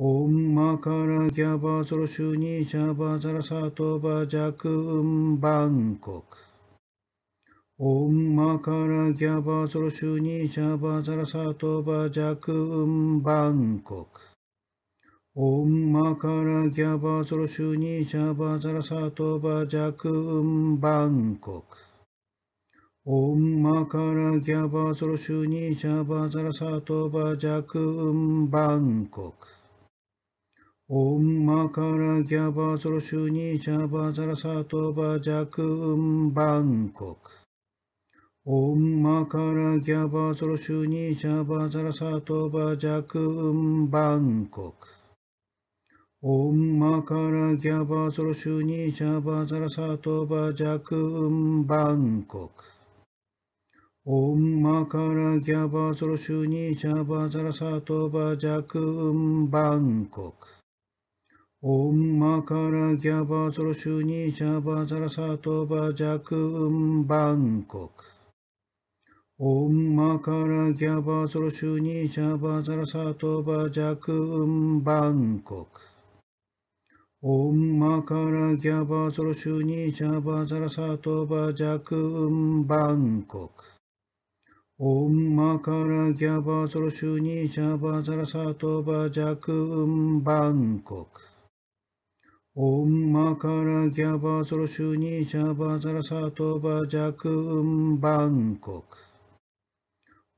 オンマカラギャバゾロシュニシャバザラサトバジャクンバンコク。オンマカラギャバゾロシュニシャバザラサトバジャクンバンコク。オンマカラギャバゾロシュニシャバザラサトバジャクンバンコク。オンマカラギャバゾロシュニジャバザラサトバジャクンバンコク。オンマカラギャバゾロシュニジャバザラサトバジャクンバンコク。オンマカラギャバゾロシュニジャバザラサトバジャクンバンコク。オンマカラギャバゾロシュニジャバザラサトバジャクンバンコク。オンマカラギャバゾロシュニジャバザラサトバジャクンバンコク。オンマカラギャバゾロシュニジャバザラサトバジャクンバンコク。オンマカラギャバゾロシュニジャバザラサトバジャクンバンコク。オンマカラギャバゾロシュニジャバザラサトバジャクンバンコク。オンマカラギャバゾロシュニジャバザラサトバジャクンバンコク。オンマカラギャバソロシュニシャバザラサトバジャクンバンコク。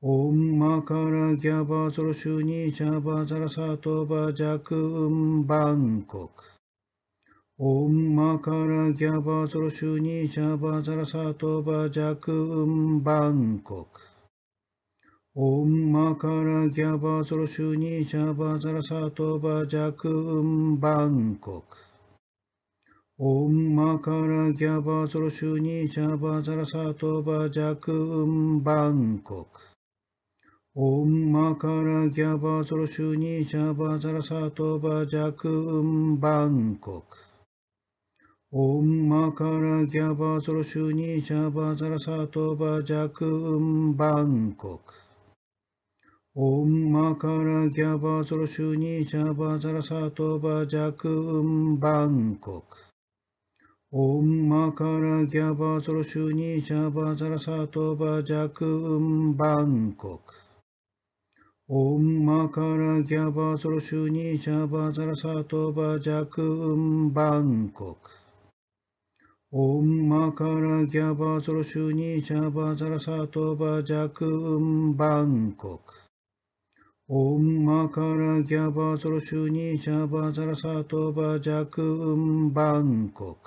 オンマカラギャバソロシュニシャバザラサトバジャクンバンコク。オンマカラギャバソロシュニシャバザラサトバジャクンバンコク。オンマカラギャバソロシュニシャバザラサトバジャクンバンコク。オンマカラギャバゾロシュニジャバザラサトバジャクンバンコク。オンマカラギャバゾロシュニジャバザラサトバジャクンバンコク。オンマカラギャバゾロシュニジャバザラサトバジャクンバンコク。オンマカラギャバゾロシュニジャバザラサトバジャクンバンコク。オンマカラギャバゾロシュニジャバザラサトバジャクンバンコク。オンマカラギャバゾロシュニジャバザラサトバジャクンバンコク。オンマカラギャバゾロシュニジャバザラサトバジャクンバンコク。オンマカラギャバゾロシュニジャバザラサトバジャクンバンコク。